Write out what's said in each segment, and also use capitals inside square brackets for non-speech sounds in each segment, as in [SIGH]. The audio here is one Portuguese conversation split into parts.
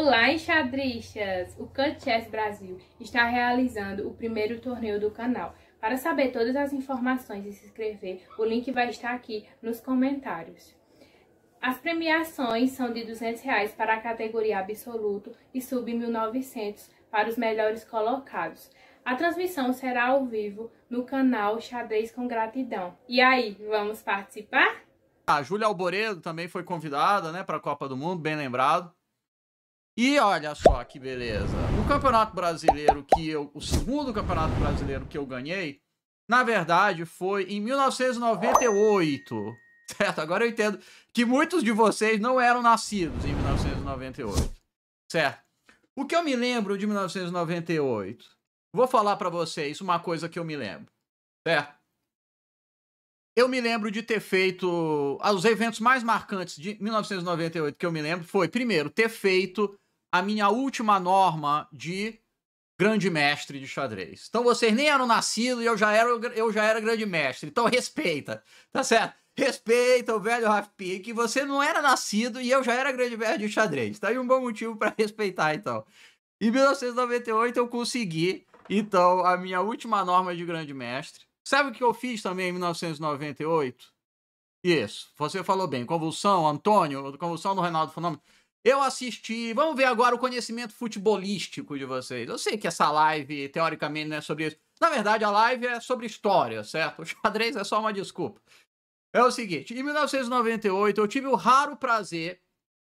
Olá, enxadristas! O Cut Chess Brasil está realizando o primeiro torneio do canal. Para saber todas as informações e se inscrever, o link vai estar aqui nos comentários. As premiações são de R$ 200 reais para a categoria absoluto e sub 1900 para os melhores colocados. A transmissão será ao vivo no canal Xadrez com Gratidão. E aí, vamos participar? A Júlia Alboredo também foi convidada né, para a Copa do Mundo, bem lembrado. E olha só que beleza. O campeonato brasileiro que eu. O segundo campeonato brasileiro que eu ganhei, na verdade, foi em 1998. [LAUGHS] Certo? Agora eu entendo que muitos de vocês não eram nascidos em 1998. Certo? O que eu me lembro de 1998? Vou falar para vocês uma coisa que eu me lembro. Certo? Eu me lembro de ter feito. Ah, os eventos mais marcantes de 1998 que eu me lembro foi, primeiro, ter feito a minha última norma de grande mestre de xadrez. Então vocês nem eram nascidos e eu já era, eu já era grande mestre. Então respeita, tá certo? Respeita o velho Rafi, que você não era nascido e eu já era grande mestre de xadrez. Tá aí um bom motivo para respeitar, então. Em 1998 eu consegui, então, a minha última norma de grande mestre. Sabe o que eu fiz também em 1998? Isso, você falou bem. Convulsão, Antônio, convulsão do Reinaldo Fenômeno. Eu assisti. Vamos ver agora o conhecimento futebolístico de vocês. Eu sei que essa live, teoricamente, não é sobre isso. Na verdade, a live é sobre história, certo? O xadrez é só uma desculpa. É o seguinte: em 1998, eu tive o raro prazer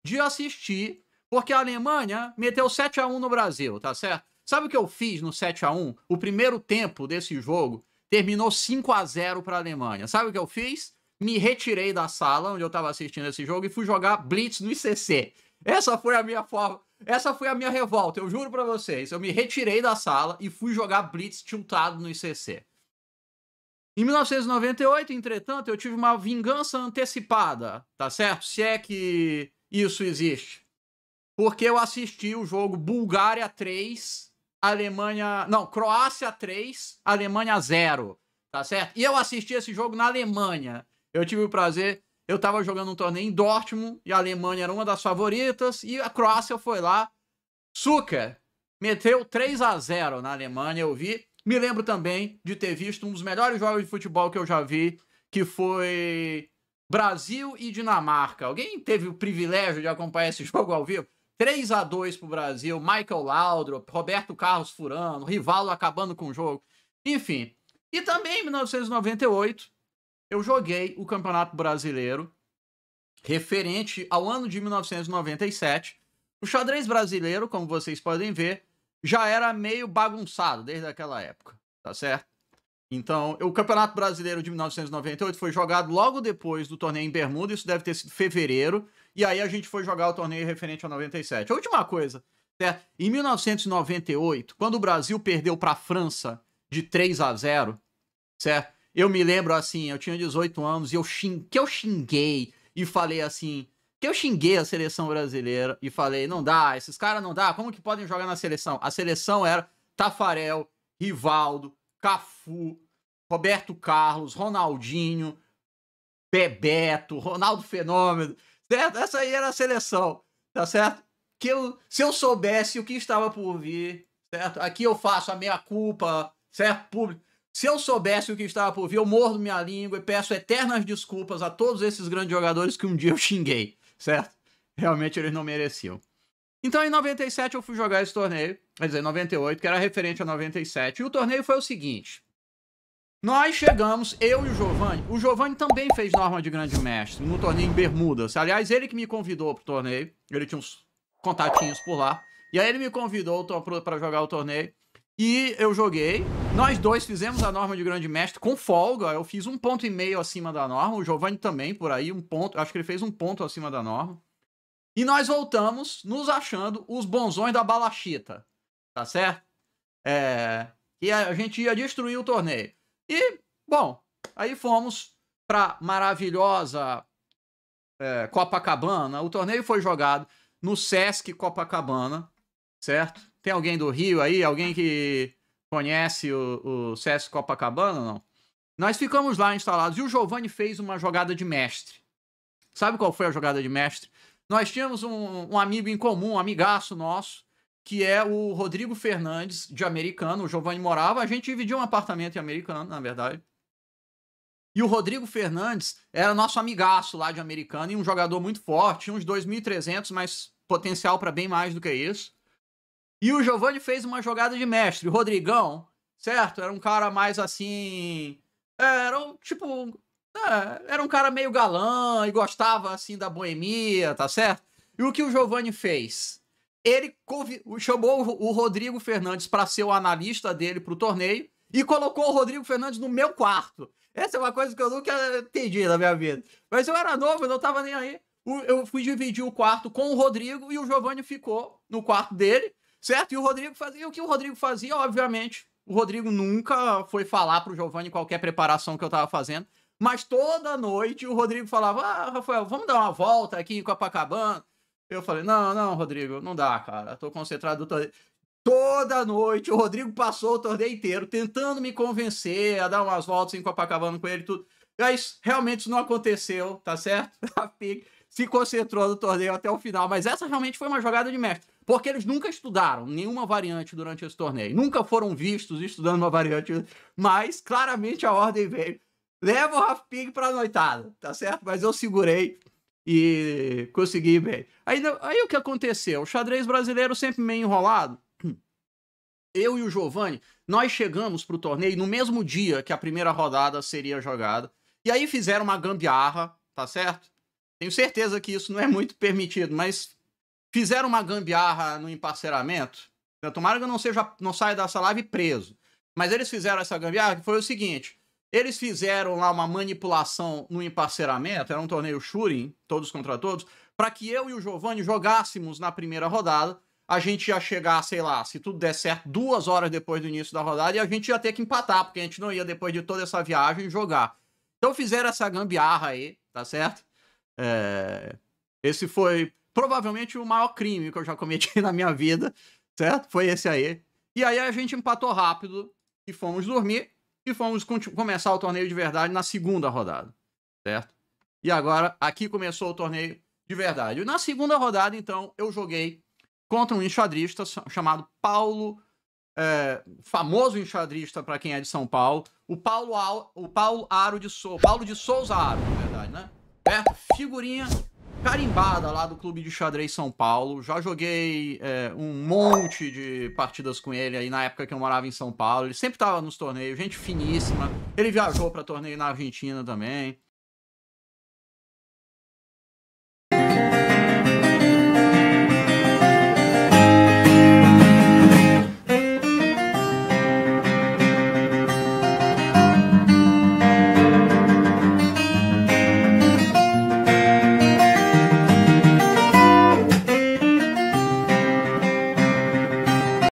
de assistir, porque a Alemanha meteu 7 a 1 no Brasil, tá certo? Sabe o que eu fiz no 7 a 1 O primeiro tempo desse jogo terminou 5 a 0 para a Alemanha. Sabe o que eu fiz? Me retirei da sala onde eu estava assistindo esse jogo e fui jogar Blitz no ICC. Essa foi a minha forma. Essa foi a minha revolta, eu juro para vocês. Eu me retirei da sala e fui jogar Blitz tiltado no ICC. Em 1998, entretanto, eu tive uma vingança antecipada, tá certo? Se é que isso existe. Porque eu assisti o jogo Bulgária 3, Alemanha. Não, Croácia 3, Alemanha 0, tá certo? E eu assisti esse jogo na Alemanha. Eu tive o prazer eu estava jogando um torneio em Dortmund e a Alemanha era uma das favoritas e a Croácia foi lá. Suca meteu 3 a 0 na Alemanha, eu vi. Me lembro também de ter visto um dos melhores jogos de futebol que eu já vi, que foi Brasil e Dinamarca. Alguém teve o privilégio de acompanhar esse [LAUGHS] jogo ao vivo? 3 a 2 pro Brasil, Michael Laudrup, Roberto Carlos furando, Rivalo acabando com o jogo. Enfim. E também em 1998, eu joguei o Campeonato Brasileiro referente ao ano de 1997. O xadrez brasileiro, como vocês podem ver, já era meio bagunçado desde aquela época, tá certo? Então, o Campeonato Brasileiro de 1998 foi jogado logo depois do torneio em Bermuda, isso deve ter sido fevereiro, e aí a gente foi jogar o torneio referente a 97. A última coisa, certo? Né, em 1998, quando o Brasil perdeu para a França de 3 a 0, certo? Eu me lembro assim, eu tinha 18 anos e eu xing... que eu xinguei e falei assim, que eu xinguei a seleção brasileira e falei, não dá, esses caras não dá, como que podem jogar na seleção? A seleção era Tafarel, Rivaldo, Cafu, Roberto Carlos, Ronaldinho, Bebeto, Ronaldo Fenômeno, certo? Essa aí era a seleção, tá certo? Que eu, se eu soubesse o que estava por vir, certo? Aqui eu faço a minha culpa, certo? Público. Se eu soubesse o que estava por vir, eu mordo minha língua e peço eternas desculpas a todos esses grandes jogadores que um dia eu xinguei, certo? Realmente eles não mereciam. Então em 97 eu fui jogar esse torneio, quer dizer, 98, que era referente a 97. E o torneio foi o seguinte: nós chegamos, eu e o Giovanni. O Giovanni também fez norma de grande mestre no torneio em Bermudas. Aliás, ele que me convidou pro torneio. Ele tinha uns contatinhos por lá. E aí ele me convidou para jogar o torneio. E eu joguei. Nós dois fizemos a norma de grande mestre com folga. Eu fiz um ponto e meio acima da norma. O Giovanni também, por aí, um ponto. Acho que ele fez um ponto acima da norma. E nós voltamos nos achando os bonzões da balachita. Tá certo? É... E a gente ia destruir o torneio. E, bom, aí fomos pra maravilhosa é, Copacabana. O torneio foi jogado no Sesc Copacabana, certo? Tem alguém do Rio aí? Alguém que conhece o, o CS Copacabana ou não? Nós ficamos lá instalados e o Giovanni fez uma jogada de mestre. Sabe qual foi a jogada de mestre? Nós tínhamos um, um amigo em comum, um amigaço nosso, que é o Rodrigo Fernandes, de Americano. O Giovanni morava, a gente dividia um apartamento em Americano, na verdade. E o Rodrigo Fernandes era nosso amigaço lá de Americano e um jogador muito forte, uns 2.300, mas potencial para bem mais do que isso. E o Giovani fez uma jogada de mestre. O Rodrigão, certo? Era um cara mais assim. É, era um tipo. É, era um cara meio galã e gostava assim da boemia, tá certo? E o que o Giovani fez? Ele chamou o Rodrigo Fernandes para ser o analista dele para o torneio e colocou o Rodrigo Fernandes no meu quarto. Essa é uma coisa que eu nunca entendi na minha vida. Mas eu era novo, eu não tava nem aí. Eu fui dividir o quarto com o Rodrigo e o Giovanni ficou no quarto dele. Certo? E o Rodrigo fazia. o que o Rodrigo fazia, obviamente, o Rodrigo nunca foi falar pro Giovanni qualquer preparação que eu tava fazendo. Mas toda noite o Rodrigo falava: Ah, Rafael, vamos dar uma volta aqui em Copacabana. Eu falei: Não, não, Rodrigo, não dá, cara. tô concentrado no torneio. Toda noite o Rodrigo passou o torneio inteiro tentando me convencer a dar umas voltas em Copacabana com ele e tudo. Mas realmente isso não aconteceu, tá certo? A [LAUGHS] Pig se concentrou no torneio até o final. Mas essa realmente foi uma jogada de mestre. Porque eles nunca estudaram nenhuma variante durante esse torneio. Nunca foram vistos estudando uma variante, mas claramente a ordem veio. Leva o para pra noitada, tá certo? Mas eu segurei e consegui bem. Aí, aí o que aconteceu? O xadrez brasileiro sempre meio enrolado. Eu e o Giovanni, nós chegamos pro torneio no mesmo dia que a primeira rodada seria jogada. E aí fizeram uma gambiarra, tá certo? Tenho certeza que isso não é muito permitido, mas Fizeram uma gambiarra no emparceramento. Né, tomara que eu não, seja, não saia dessa live preso. Mas eles fizeram essa gambiarra que foi o seguinte: eles fizeram lá uma manipulação no emparceramento, era um torneio shooting, todos contra todos, para que eu e o Giovanni jogássemos na primeira rodada. A gente ia chegar, sei lá, se tudo der certo, duas horas depois do início da rodada, e a gente ia ter que empatar, porque a gente não ia, depois de toda essa viagem, jogar. Então fizeram essa gambiarra aí, tá certo? É... Esse foi provavelmente o maior crime que eu já cometi [LAUGHS] na minha vida, certo? Foi esse aí. E aí a gente empatou rápido e fomos dormir e fomos começar o torneio de verdade na segunda rodada, certo? E agora aqui começou o torneio de verdade. na segunda rodada, então, eu joguei contra um enxadrista chamado Paulo, é, famoso enxadrista para quem é de São Paulo, o Paulo, Al, o Paulo Aro de Souza, Paulo de Souza Aro, na verdade, né? Certo? Figurinha carimbada lá do Clube de Xadrez São Paulo. Já joguei é, um monte de partidas com ele aí na época que eu morava em São Paulo. Ele sempre tava nos torneios, gente finíssima. Ele viajou para torneio na Argentina também.